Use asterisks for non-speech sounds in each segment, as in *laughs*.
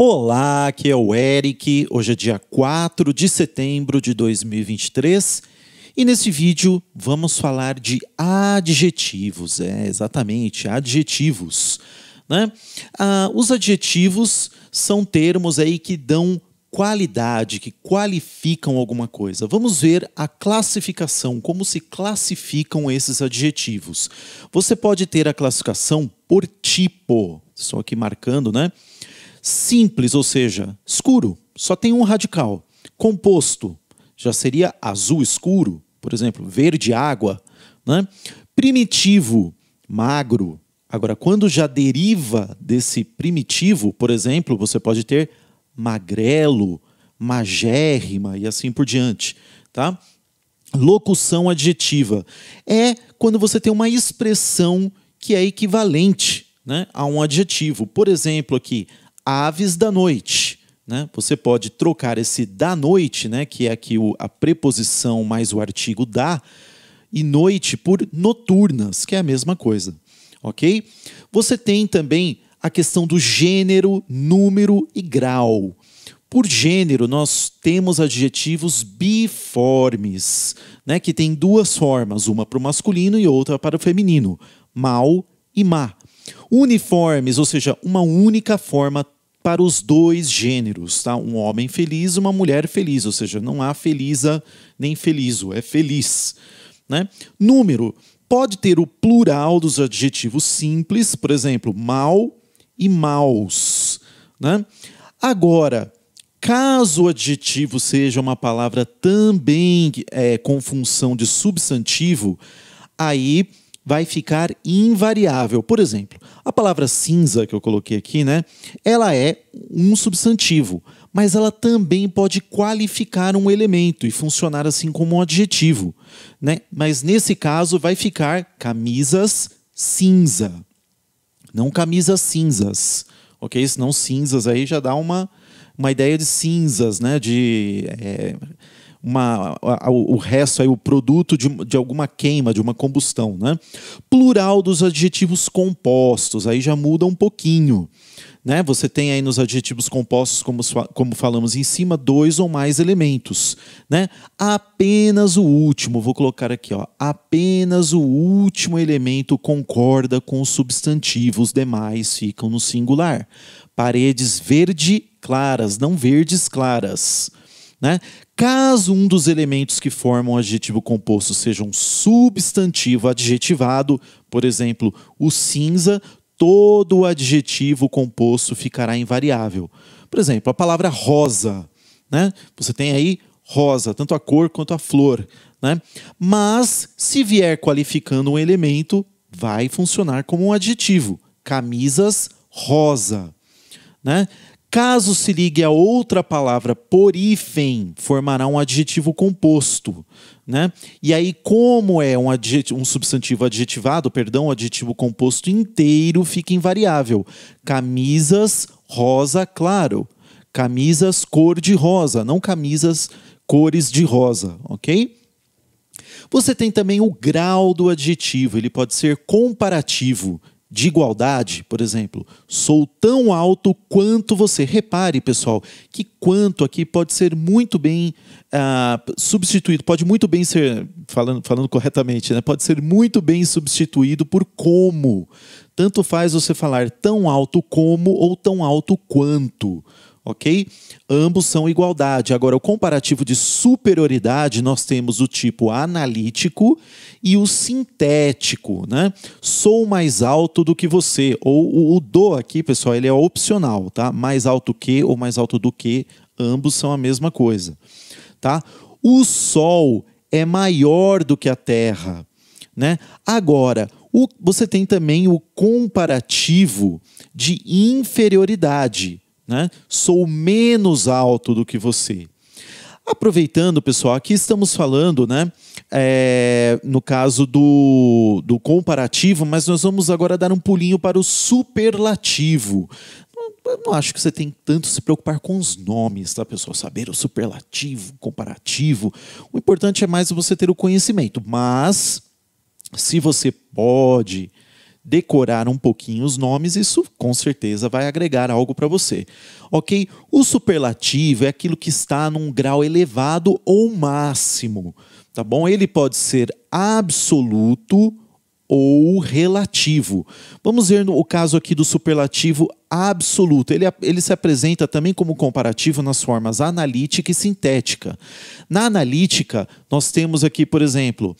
Olá, aqui é o Eric. Hoje é dia 4 de setembro de 2023 e nesse vídeo vamos falar de adjetivos. É, exatamente, adjetivos. Né? Ah, os adjetivos são termos aí que dão qualidade, que qualificam alguma coisa. Vamos ver a classificação, como se classificam esses adjetivos. Você pode ter a classificação por tipo, estou aqui marcando, né? Simples, ou seja, escuro, só tem um radical. Composto, já seria azul escuro, por exemplo, verde água. Né? Primitivo, magro. Agora, quando já deriva desse primitivo, por exemplo, você pode ter magrelo, magérrima e assim por diante, tá? Locução adjetiva é quando você tem uma expressão que é equivalente né, a um adjetivo. Por exemplo, aqui, aves da noite. Né? Você pode trocar esse da noite, né, que é aqui o, a preposição mais o artigo da, e noite por noturnas, que é a mesma coisa. Ok? Você tem também a questão do gênero, número e grau. Por gênero, nós temos adjetivos biformes, né, que tem duas formas, uma para o masculino e outra para o feminino, mal e má. Uniformes, ou seja, uma única forma para os dois gêneros, tá? Um homem feliz e uma mulher feliz, ou seja, não há feliza nem felizo, é feliz, né? Número pode ter o plural dos adjetivos simples, por exemplo, mal e maus, né? Agora, caso o adjetivo seja uma palavra também é, com função de substantivo, aí vai ficar invariável. Por exemplo, a palavra cinza que eu coloquei aqui, né? Ela é um substantivo, mas ela também pode qualificar um elemento e funcionar assim como um adjetivo, né? Mas nesse caso vai ficar camisas cinza. Não camisas cinzas, ok? Senão cinzas aí já dá uma, uma ideia de cinzas, né? De é, uma, a, o resto, aí, o produto de, de alguma queima, de uma combustão. Né? Plural dos adjetivos compostos, aí já muda um pouquinho. Né? Você tem aí nos adjetivos compostos, como, como falamos em cima, dois ou mais elementos. Né? Apenas o último, vou colocar aqui, ó, apenas o último elemento concorda com o substantivo, os demais ficam no singular. Paredes verde claras, não verdes claras. Né? Caso um dos elementos que formam o adjetivo composto seja um substantivo adjetivado, por exemplo, o cinza, todo o adjetivo composto ficará invariável. Por exemplo, a palavra rosa, né? Você tem aí rosa, tanto a cor quanto a flor, né? Mas se vier qualificando um elemento, vai funcionar como um adjetivo. Camisas rosa, né? Caso se ligue a outra palavra por hífen, formará um adjetivo composto. Né? E aí, como é um, um substantivo adjetivado, perdão, um adjetivo composto inteiro, fica invariável. Camisas rosa claro. Camisas cor de rosa, não camisas cores de rosa, ok? Você tem também o grau do adjetivo, ele pode ser comparativo, de igualdade, por exemplo, sou tão alto quanto você. Repare, pessoal, que quanto aqui pode ser muito bem uh, substituído, pode muito bem ser, falando, falando corretamente, né? pode ser muito bem substituído por como. Tanto faz você falar tão alto como ou tão alto quanto ok? Ambos são igualdade. Agora, o comparativo de superioridade, nós temos o tipo analítico e o sintético, né? Sou mais alto do que você, ou o do aqui, pessoal, ele é opcional, tá? Mais alto que ou mais alto do que, ambos são a mesma coisa, tá? O Sol é maior do que a Terra, né? Agora, o, você tem também o comparativo de inferioridade, né? Sou menos alto do que você. Aproveitando, pessoal, aqui estamos falando, né? É, no caso do, do comparativo, mas nós vamos agora dar um pulinho para o superlativo. Eu não acho que você tem tanto se preocupar com os nomes, tá, pessoal? Saber o superlativo, comparativo. O importante é mais você ter o conhecimento. Mas, se você pode, decorar um pouquinho os nomes, isso com certeza vai agregar algo para você. Ok? O superlativo é aquilo que está num grau elevado ou máximo, tá bom? Ele pode ser absoluto ou relativo. Vamos ver o caso aqui do superlativo absoluto. Ele, ele se apresenta também como comparativo nas formas analítica e sintética. Na analítica, nós temos aqui, por exemplo,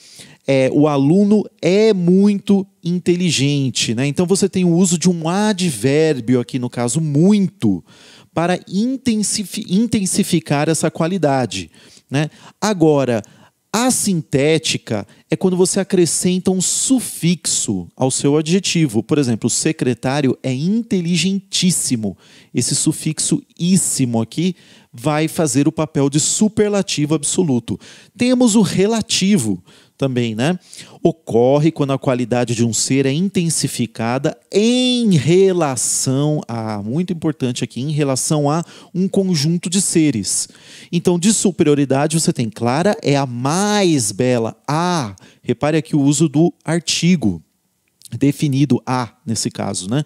é, o aluno é muito inteligente. Né? Então você tem o uso de um advérbio aqui, no caso, muito, para intensificar essa qualidade. Né? Agora, Assintética é quando você acrescenta um sufixo ao seu adjetivo. Por exemplo, o secretário é inteligentíssimo. Esse sufixo íssimo aqui vai fazer o papel de superlativo absoluto. Temos o relativo também, né? Ocorre quando a qualidade de um ser é intensificada em relação a, muito importante aqui, em relação a um conjunto de seres. Então, de superioridade, você tem Clara é a mais bela, a. Repare aqui o uso do artigo, definido a, nesse caso, né?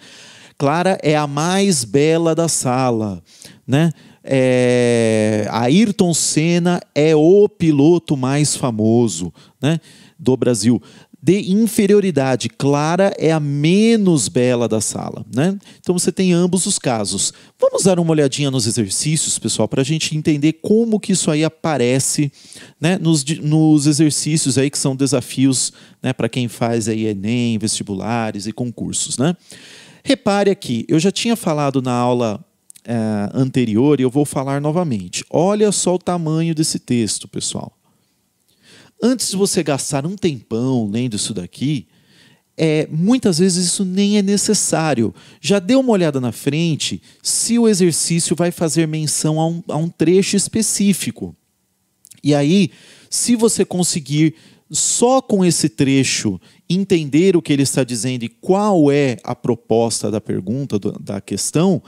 Clara é a mais bela da sala, né? é, Ayrton Senna é o piloto mais famoso né, do Brasil. De inferioridade, Clara é a menos bela da sala. Né? Então você tem ambos os casos. Vamos dar uma olhadinha nos exercícios, pessoal, para a gente entender como que isso aí aparece né, nos, nos exercícios aí que são desafios né, para quem faz aí Enem, vestibulares e concursos. Né? Repare aqui, eu já tinha falado na aula uh, anterior e eu vou falar novamente. Olha só o tamanho desse texto, pessoal. Antes de você gastar um tempão lendo isso daqui, é, muitas vezes isso nem é necessário. Já dê uma olhada na frente se o exercício vai fazer menção a um, a um trecho específico. E aí, se você conseguir só com esse trecho entender o que ele está dizendo e qual é a proposta da pergunta, do, da questão,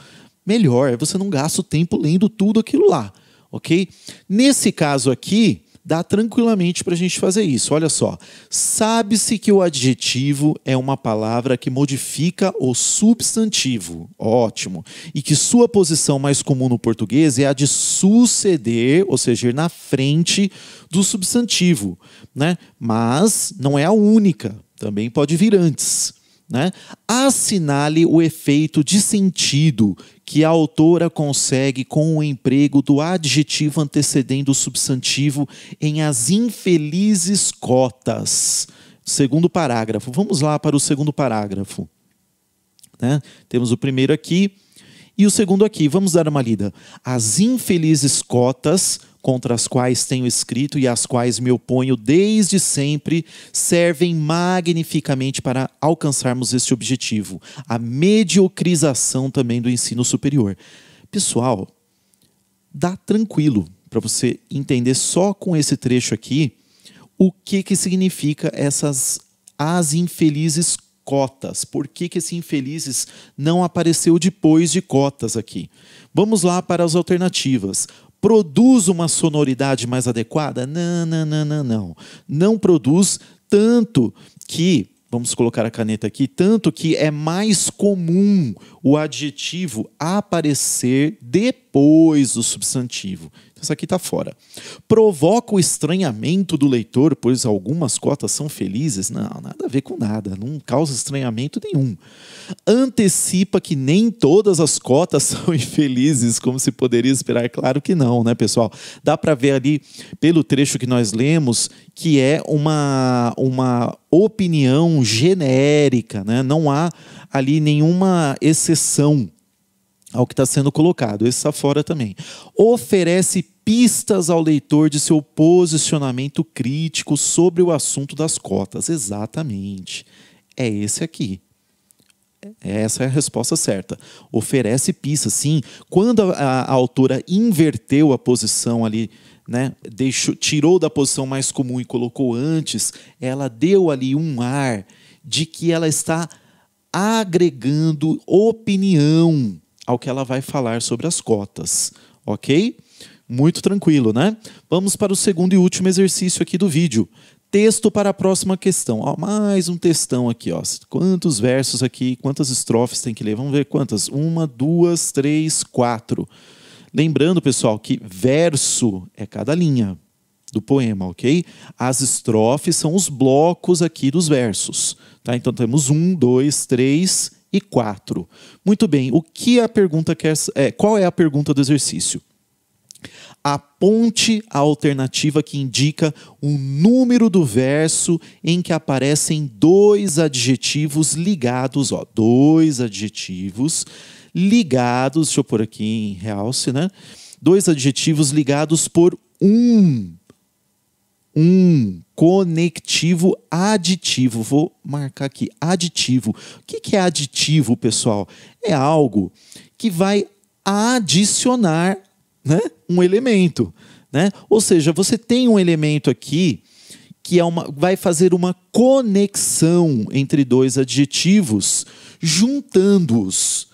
melhor. É você não gasta o tempo lendo tudo aquilo lá, ok? Nesse caso aqui, dá tranquilamente para a gente fazer isso. Olha só. Sabe-se que o adjetivo é uma palavra que modifica o substantivo. Ótimo. E que sua posição mais comum no português é a de suceder, ou seja, ir na frente do substantivo. Né? Mas não é a única. Também pode vir antes. Né? Assinale o efeito de sentido que a autora consegue com o emprego do adjetivo antecedendo o substantivo em as infelizes cotas. Segundo parágrafo. Vamos lá para o segundo parágrafo. Né? Temos o primeiro aqui. E o segundo aqui, vamos dar uma lida. As infelizes cotas contra as quais tenho escrito e às quais me oponho desde sempre servem magnificamente para alcançarmos este objetivo, a mediocrização também do ensino superior. Pessoal, dá tranquilo para você entender só com esse trecho aqui o que que significa essas as infelizes Cotas. Por que, que esse infelizes não apareceu depois de Cotas aqui? Vamos lá para as alternativas. Produz uma sonoridade mais adequada? Não, não, não, não, não. Não produz tanto que vamos colocar a caneta aqui, tanto que é mais comum o adjetivo aparecer depois do substantivo essa aqui está fora. Provoca o estranhamento do leitor, pois algumas cotas são felizes. Não, nada a ver com nada, não causa estranhamento nenhum. Antecipa que nem todas as cotas *laughs* são infelizes, como se poderia esperar. Claro que não, né, pessoal? Dá para ver ali, pelo trecho que nós lemos, que é uma, uma opinião genérica, né? não há ali nenhuma exceção ao que está sendo colocado, esse fora também. Oferece pistas ao leitor de seu posicionamento crítico sobre o assunto das cotas. Exatamente. É esse aqui. É, essa é a resposta certa. Oferece pistas, sim. Quando a, a, a autora inverteu a posição ali, né, deixou, tirou da posição mais comum e colocou antes, ela deu ali um ar de que ela está agregando opinião ao que ela vai falar sobre as cotas, ok? Muito tranquilo, né? Vamos para o segundo e último exercício aqui do vídeo. Texto para a próxima questão. Ó, mais um textão aqui. Ó. Quantos versos aqui, quantas estrofes tem que ler? Vamos ver quantas. Uma, duas, três, quatro. Lembrando, pessoal, que verso é cada linha do poema, ok? As estrofes são os blocos aqui dos versos. Tá? Então temos um, dois, três e 4. Muito bem, o que a pergunta quer é, qual é a pergunta do exercício? Aponte a alternativa que indica o número do verso em que aparecem dois adjetivos ligados, ó, dois adjetivos ligados, deixa eu pôr aqui em realce, né? Dois adjetivos ligados por um um conectivo aditivo. Vou marcar aqui, aditivo. O que é aditivo, pessoal? É algo que vai adicionar né, um elemento. Né? Ou seja, você tem um elemento aqui que é uma, vai fazer uma conexão entre dois adjetivos, juntando-os.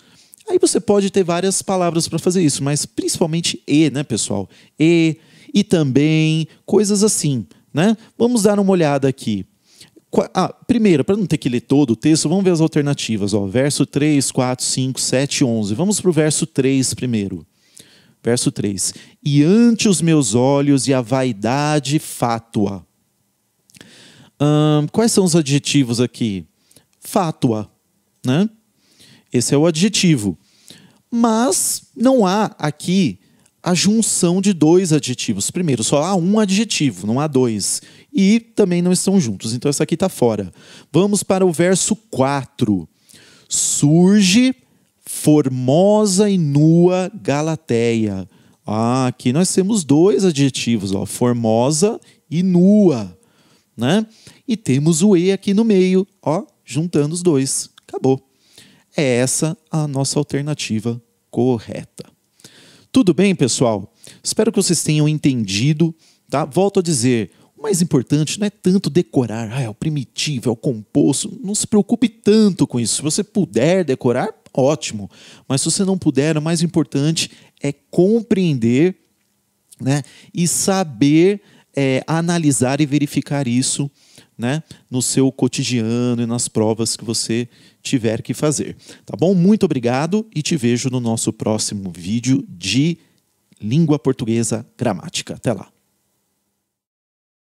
Aí você pode ter várias palavras para fazer isso, mas principalmente e, né, pessoal? E, e também coisas assim. Né? Vamos dar uma olhada aqui. Ah, primeiro, para não ter que ler todo o texto, vamos ver as alternativas. Ó, verso 3, 4, 5, 7, 11. Vamos para o verso 3 primeiro. Verso 3. E ante os meus olhos e a vaidade fátua. Hum, quais são os adjetivos aqui? Fátua, né? Esse é o adjetivo. Mas não há aqui a junção de dois adjetivos. Primeiro, só há um adjetivo, não há dois. E também não estão juntos, então essa aqui está fora. Vamos para o verso 4. Surge formosa e nua Galateia. Ah, aqui nós temos dois adjetivos, ó, formosa e nua, né? E temos o e aqui no meio, ó, juntando os dois. Acabou. É essa a nossa alternativa correta. Tudo bem, pessoal? Espero que vocês tenham entendido, tá? Volto a dizer, o mais importante não é tanto decorar, ah, é o primitivo, é o composto, não se preocupe tanto com isso. Se você puder decorar, ótimo. Mas se você não puder, o mais importante é compreender, né? E saber é, analisar e verificar isso né, no seu cotidiano e nas provas que você tiver que fazer. Tá bom? Muito obrigado e te vejo no nosso próximo vídeo de língua portuguesa gramática. Até lá.